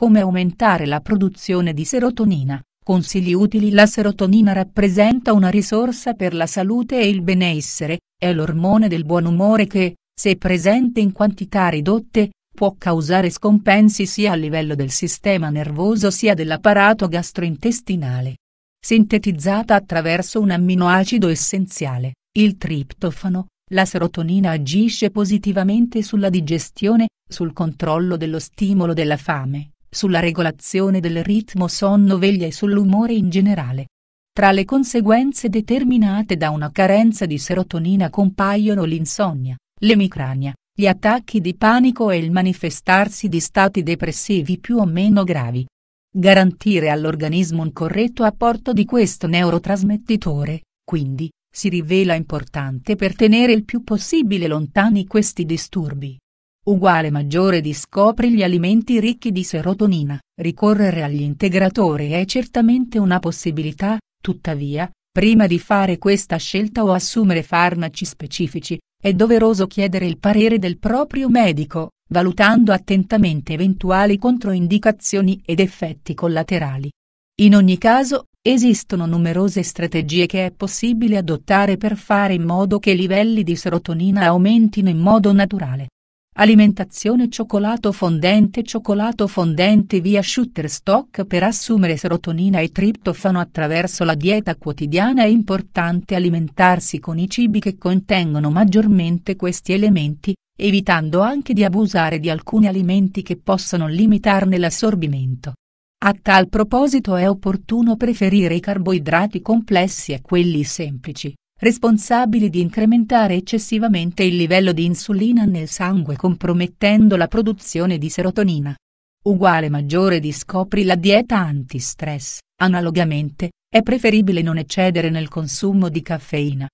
Come aumentare la produzione di serotonina? Consigli utili La serotonina rappresenta una risorsa per la salute e il benessere, è l'ormone del buon umore che, se presente in quantità ridotte, può causare scompensi sia a livello del sistema nervoso sia dell'apparato gastrointestinale. Sintetizzata attraverso un amminoacido essenziale, il triptofano, la serotonina agisce positivamente sulla digestione, sul controllo dello stimolo della fame, sulla regolazione del ritmo sonno-veglia e sull'umore in generale. Tra le conseguenze determinate da una carenza di serotonina compaiono l'insonnia, l'emicrania, gli attacchi di panico e il manifestarsi di stati depressivi più o meno gravi. Garantire all'organismo un corretto apporto di questo neurotrasmettitore, quindi, si rivela importante per tenere il più possibile lontani questi disturbi uguale maggiore di scopri gli alimenti ricchi di serotonina, ricorrere agli integratori è certamente una possibilità, tuttavia, prima di fare questa scelta o assumere farmaci specifici, è doveroso chiedere il parere del proprio medico, valutando attentamente eventuali controindicazioni ed effetti collaterali. In ogni caso, esistono numerose strategie che è possibile adottare per fare in modo che i livelli di serotonina aumentino in modo naturale alimentazione cioccolato fondente cioccolato fondente via Shutterstock per assumere serotonina e triptofano attraverso la dieta quotidiana è importante alimentarsi con i cibi che contengono maggiormente questi elementi, evitando anche di abusare di alcuni alimenti che possono limitarne l'assorbimento. A tal proposito è opportuno preferire i carboidrati complessi a quelli semplici, responsabili di incrementare eccessivamente il livello di insulina nel sangue compromettendo la produzione di serotonina. Uguale maggiore di scopri la dieta antistress, analogamente, è preferibile non eccedere nel consumo di caffeina.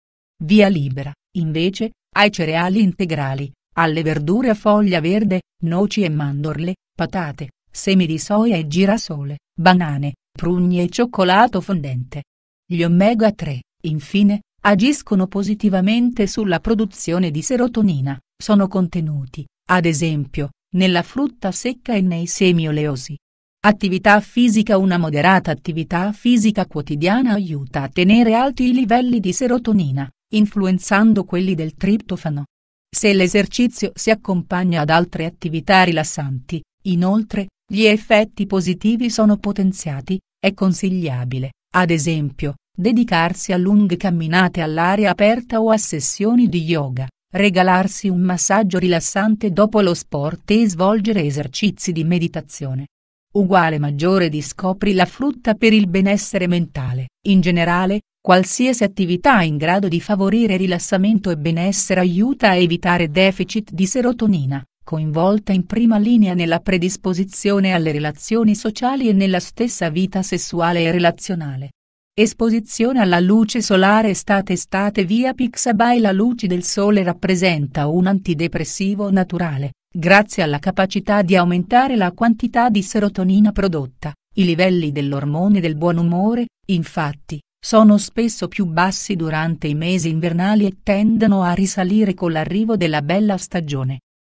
Via libera, invece, ai cereali integrali, alle verdure a foglia verde, noci e mandorle, patate, semi di soia e girasole, banane, prugne e cioccolato fondente. Gli omega 3, infine, agiscono positivamente sulla produzione di serotonina, sono contenuti, ad esempio, nella frutta secca e nei semi oleosi. Attività fisica Una moderata attività fisica quotidiana aiuta a tenere alti i livelli di serotonina, influenzando quelli del triptofano. Se l'esercizio si accompagna ad altre attività rilassanti, inoltre, gli effetti positivi sono potenziati, è consigliabile, ad esempio, dedicarsi a lunghe camminate all'aria aperta o a sessioni di yoga, regalarsi un massaggio rilassante dopo lo sport e svolgere esercizi di meditazione. Uguale maggiore di scopri la frutta per il benessere mentale, in generale, qualsiasi attività in grado di favorire rilassamento e benessere aiuta a evitare deficit di serotonina, coinvolta in prima linea nella predisposizione alle relazioni sociali e nella stessa vita sessuale e relazionale. Esposizione alla luce solare estate-estate via Pixabay La luce del sole rappresenta un antidepressivo naturale, grazie alla capacità di aumentare la quantità di serotonina prodotta, i livelli dell'ormone del buon umore, infatti, sono spesso più bassi durante i mesi invernali e tendono a risalire con l'arrivo della bella stagione.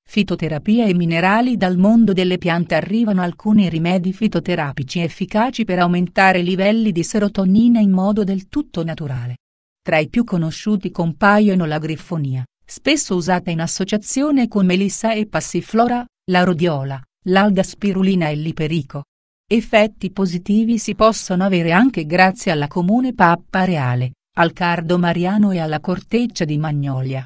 Fitoterapia e minerali Dal mondo delle piante arrivano alcuni rimedi fitoterapici efficaci per aumentare i livelli di serotonina in modo del tutto naturale. Tra i più conosciuti compaiono la griffonia, spesso usata in associazione con melissa e passiflora, la rodiola, l'alga spirulina e l'iperico. Effetti positivi si possono avere anche grazie alla comune pappa reale, al cardo mariano e alla corteccia di magnolia.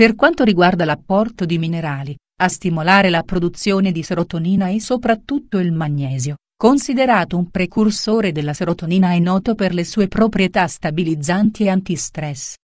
Per quanto riguarda l'apporto di minerali, a stimolare la produzione di serotonina e soprattutto il magnesio, considerato un precursore della serotonina è noto per le sue proprietà stabilizzanti e antistress.